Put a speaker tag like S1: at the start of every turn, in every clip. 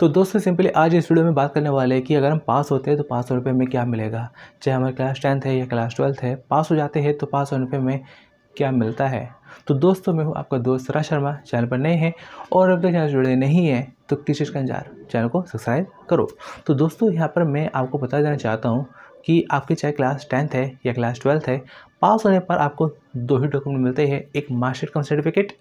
S1: तो दोस्तों सिंपली आज इस वीडियो में बात करने वाले हैं कि अगर हम पास होते हैं तो पाँच सौ रुपये में क्या मिलेगा चाहे हमारे क्लास टेंथ है या क्लास ट्वेल्थ है पास हो जाते हैं तो पास सौ रुपये में क्या मिलता है तो दोस्तों मैं हूँ आपका दोस्त राज शर्मा चैनल पर नए हैं और अब तक चैनल जुड़े नहीं हैं तो टीचर्स का इंतजार चैनल को सब्सक्राइब करो तो दोस्तों यहाँ पर मैं आपको बता देना चाहता हूँ कि आपकी चाहे क्लास टेंथ है या क्लास ट्वेल्थ है पास होने पर आपको दो ही डॉक्यूमेंट मिलते हैं एक मार्कशीट कम सर्टिफिकेट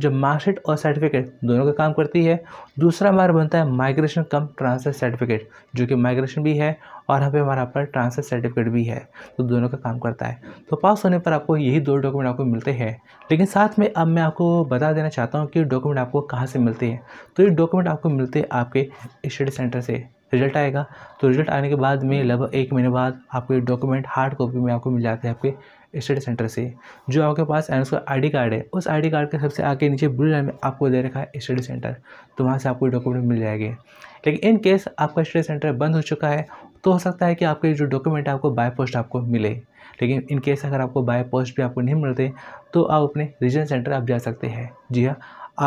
S1: जो मार्कशीट और सर्टिफिकेट दोनों का काम करती है दूसरा मार्ग बनता है माइग्रेशन कम ट्रांसफर सर्टिफिकेट जो कि माइग्रेशन भी है और यहाँ पे हमारा पर ट्रांसफर सर्टिफिकेट भी है तो दोनों का काम करता है तो पास होने पर आपको यही दो डॉक्यूमेंट आपको मिलते हैं लेकिन साथ में अब मैं आपको बता देना चाहता हूँ कि डॉक्यूमेंट आपको कहाँ से मिलते हैं तो ये डॉक्यूमेंट आपको मिलते हैं आपके स्टडी सेंटर से रिजल्ट आएगा तो रिजल्ट आने के बाद में लगभग एक महीने बाद आपको ये डॉक्यूमेंट हार्ड कॉपी में आपको मिल जाते हैं आपके स्टडी सेंटर से जो आपके पास एन उसका आई कार्ड है उस आई कार्ड के सबसे आगे नीचे ब्लू लाइन में आपको दे रखा है स्टडी सेंटर तो वहाँ से आपको डॉक्यूमेंट मिल जाएंगे लेकिन इन केस आपका स्टडी सेंटर बंद हो चुका है तो हो सकता है कि आपके जो डॉक्यूमेंट है आपको बाय पोस्ट आपको मिले लेकिन इन केस अगर आपको बाय पोस्ट भी आपको नहीं मिलते तो आप अपने रीजन सेंटर आप जा सकते हैं जी हाँ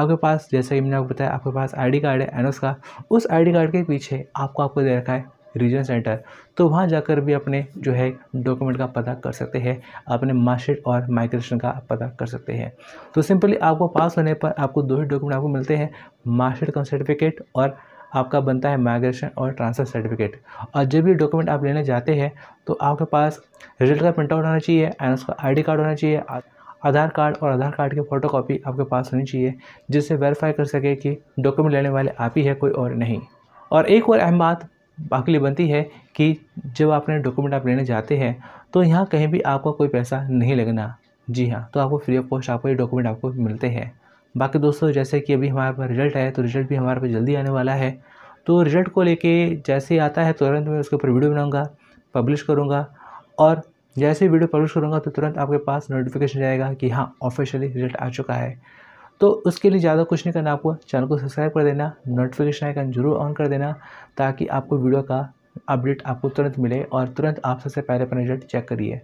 S1: आपके पास जैसा कि मैंने आपको बताया आपके पास आईडी कार्ड है एनओस का उस आईडी कार्ड के पीछे आपको आपको दे रखा है रीजन सेंटर तो वहाँ जाकर भी अपने जो है डॉक्यूमेंट का पता कर सकते हैं अपने मार्कशीट और माइग्रेशन का पता कर सकते हैं तो सिंपली आपको पास होने पर आपको दो ही डॉक्यूमेंट आपको मिलते हैं मार्कशीट का सर्टिफिकेट और आपका बनता है माइग्रेशन और ट्रांसफ़र सर्टिफिकेट और जब भी डॉक्यूमेंट आप लेने जाते हैं तो आपके पास रिजल्ट का प्रिंटआउट होना चाहिए एंड उसका आई कार्ड होना चाहिए आधार कार्ड और आधार कार्ड की फ़ोटो आपके पास होनी चाहिए जिससे वेरीफाई कर सके कि डॉक्यूमेंट लेने वाले आप ही है कोई और नहीं और एक और अहम बात बाकी बनती है कि जब आपने डॉक्यूमेंट आप लेने जाते हैं तो यहाँ कहीं भी आपका कोई पैसा नहीं लगना जी हाँ तो आपको फ्री ऑफ कॉस्ट आपको ये डॉक्यूमेंट आपको मिलते हैं बाकी दोस्तों जैसे कि अभी हमारे पास रिजल्ट है तो रिजल्ट भी हमारे पास जल्दी आने वाला है तो रिजल्ट को लेके जैसे ही आता है तुरंत मैं उसके ऊपर वीडियो बनाऊँगा पब्लिश करूँगा और जैसे ही वीडियो पब्लिश करूंगा तो तुरंत आपके पास नोटिफिकेशन जाएगा कि हाँ ऑफिशियली रिजल्ट आ चुका है तो उसके लिए ज़्यादा कुछ नहीं करना आपको चैनल को सब्सक्राइब कर देना नोटिफिकेशन आइकन जरूर ऑन कर देना ताकि आपको वीडियो का अपडेट आपको तुरंत मिले और तुरंत आप सबसे पहले अपना रिजल्ट चेक करिए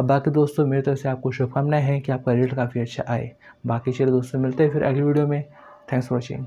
S1: अब बाकी दोस्तों मेरी तरफ से आपको शुभकामनाएं हैं कि आपका रिजल्ट काफ़ी अच्छा आए बाकी चलिए दोस्तों मिलते हैं फिर अगली वीडियो में थैंक्स फॉर वॉचिंग